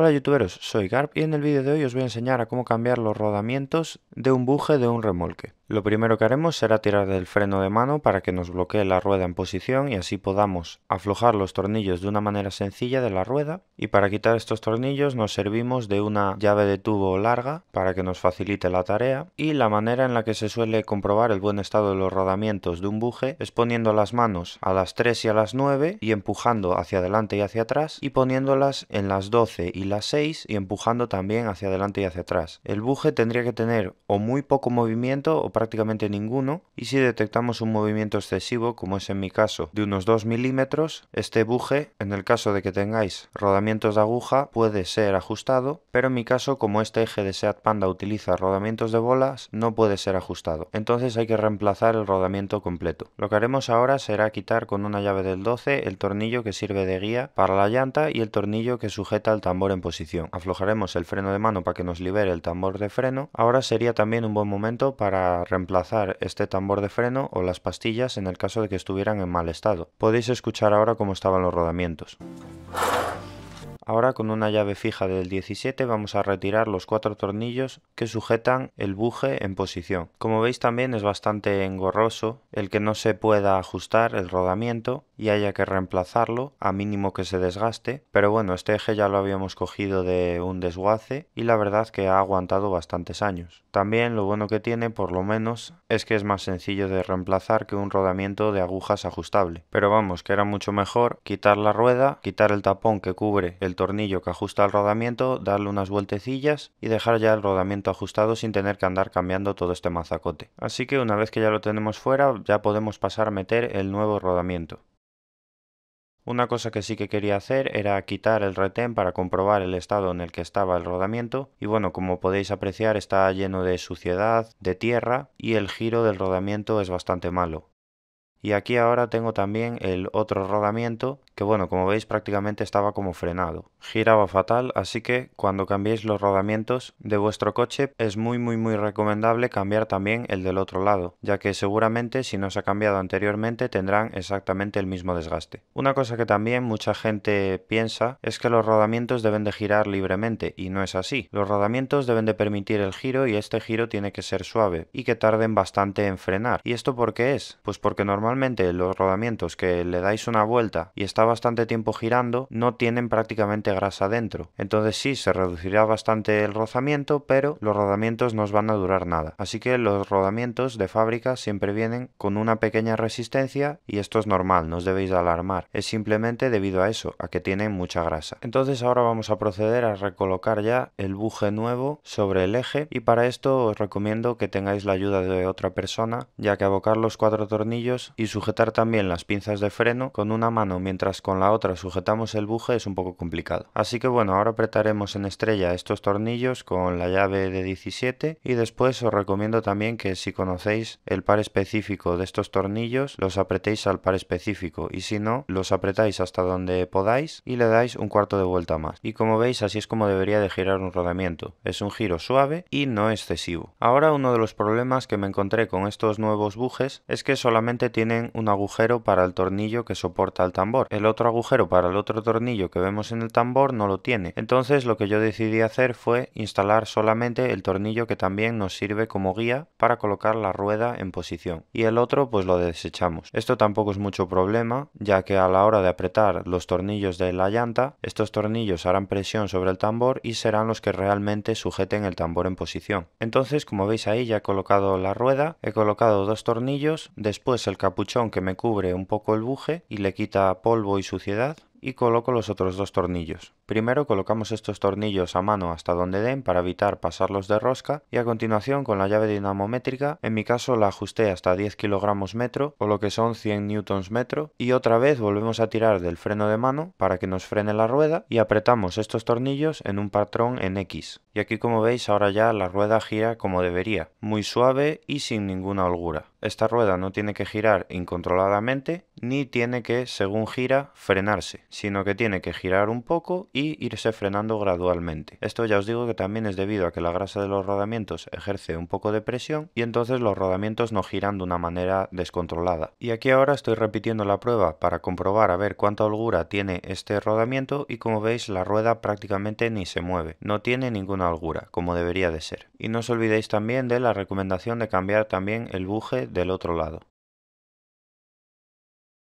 Hola youtuberos, soy Garp y en el vídeo de hoy os voy a enseñar a cómo cambiar los rodamientos de un buje de un remolque. Lo primero que haremos será tirar del freno de mano para que nos bloquee la rueda en posición y así podamos aflojar los tornillos de una manera sencilla de la rueda y para quitar estos tornillos nos servimos de una llave de tubo larga para que nos facilite la tarea y la manera en la que se suele comprobar el buen estado de los rodamientos de un buje es poniendo las manos a las 3 y a las 9 y empujando hacia adelante y hacia atrás y poniéndolas en las 12 y las 6 y empujando también hacia adelante y hacia atrás. El buje tendría que tener o muy poco movimiento o prácticamente ninguno y si detectamos un movimiento excesivo, como es en mi caso, de unos 2 milímetros, este buje, en el caso de que tengáis rodamientos de aguja, puede ser ajustado, pero en mi caso, como este eje de Seat Panda utiliza rodamientos de bolas, no puede ser ajustado. Entonces hay que reemplazar el rodamiento completo. Lo que haremos ahora será quitar con una llave del 12 el tornillo que sirve de guía para la llanta y el tornillo que sujeta el tambor en posición. Aflojaremos el freno de mano para que nos libere el tambor de freno. Ahora sería también un buen momento para reemplazar este tambor de freno o las pastillas en el caso de que estuvieran en mal estado. Podéis escuchar ahora cómo estaban los rodamientos. Ahora con una llave fija del 17 vamos a retirar los cuatro tornillos que sujetan el buje en posición. Como veis también es bastante engorroso el que no se pueda ajustar el rodamiento y haya que reemplazarlo a mínimo que se desgaste, pero bueno, este eje ya lo habíamos cogido de un desguace y la verdad que ha aguantado bastantes años. También lo bueno que tiene por lo menos es que es más sencillo de reemplazar que un rodamiento de agujas ajustable. Pero vamos, que era mucho mejor quitar la rueda, quitar el tapón que cubre el tornillo que ajusta el rodamiento, darle unas vueltecillas y dejar ya el rodamiento ajustado sin tener que andar cambiando todo este mazacote. Así que una vez que ya lo tenemos fuera, ya podemos pasar a meter el nuevo rodamiento. Una cosa que sí que quería hacer era quitar el retén para comprobar el estado en el que estaba el rodamiento y bueno, como podéis apreciar está lleno de suciedad, de tierra y el giro del rodamiento es bastante malo. Y aquí ahora tengo también el otro rodamiento que bueno, como veis prácticamente estaba como frenado. Giraba fatal, así que cuando cambiéis los rodamientos de vuestro coche es muy muy muy recomendable cambiar también el del otro lado, ya que seguramente si no se ha cambiado anteriormente tendrán exactamente el mismo desgaste. Una cosa que también mucha gente piensa es que los rodamientos deben de girar libremente y no es así. Los rodamientos deben de permitir el giro y este giro tiene que ser suave y que tarden bastante en frenar. ¿Y esto por qué es? Pues porque normalmente los rodamientos que le dais una vuelta y estaba bastante tiempo girando no tienen prácticamente grasa dentro. Entonces sí, se reducirá bastante el rozamiento, pero los rodamientos no os van a durar nada. Así que los rodamientos de fábrica siempre vienen con una pequeña resistencia y esto es normal, no os debéis alarmar. Es simplemente debido a eso, a que tienen mucha grasa. Entonces ahora vamos a proceder a recolocar ya el buje nuevo sobre el eje y para esto os recomiendo que tengáis la ayuda de otra persona, ya que abocar los cuatro tornillos y sujetar también las pinzas de freno con una mano mientras con la otra sujetamos el buje es un poco complicado. Así que bueno, ahora apretaremos en estrella estos tornillos con la llave de 17 y después os recomiendo también que si conocéis el par específico de estos tornillos los apretéis al par específico y si no los apretáis hasta donde podáis y le dais un cuarto de vuelta más. Y como veis así es como debería de girar un rodamiento. Es un giro suave y no excesivo. Ahora uno de los problemas que me encontré con estos nuevos bujes es que solamente tienen un agujero para el tornillo que soporta el tambor el otro agujero para el otro tornillo que vemos en el tambor no lo tiene. Entonces lo que yo decidí hacer fue instalar solamente el tornillo que también nos sirve como guía para colocar la rueda en posición. Y el otro pues lo desechamos. Esto tampoco es mucho problema ya que a la hora de apretar los tornillos de la llanta, estos tornillos harán presión sobre el tambor y serán los que realmente sujeten el tambor en posición. Entonces como veis ahí ya he colocado la rueda, he colocado dos tornillos, después el capuchón que me cubre un poco el buje y le quita polvo y suciedad y coloco los otros dos tornillos. Primero colocamos estos tornillos a mano hasta donde den para evitar pasarlos de rosca y a continuación con la llave dinamométrica, en mi caso la ajusté hasta 10 kilogramos metro o lo que son 100 newtons metro y otra vez volvemos a tirar del freno de mano para que nos frene la rueda y apretamos estos tornillos en un patrón en X. Y aquí como veis ahora ya la rueda gira como debería, muy suave y sin ninguna holgura. Esta rueda no tiene que girar incontroladamente ni tiene que, según gira, frenarse, sino que tiene que girar un poco y irse frenando gradualmente. Esto ya os digo que también es debido a que la grasa de los rodamientos ejerce un poco de presión y entonces los rodamientos no giran de una manera descontrolada. Y aquí ahora estoy repitiendo la prueba para comprobar a ver cuánta holgura tiene este rodamiento y como veis la rueda prácticamente ni se mueve, no tiene ninguna holgura como debería de ser. Y no os olvidéis también de la recomendación de cambiar también el buje del otro lado.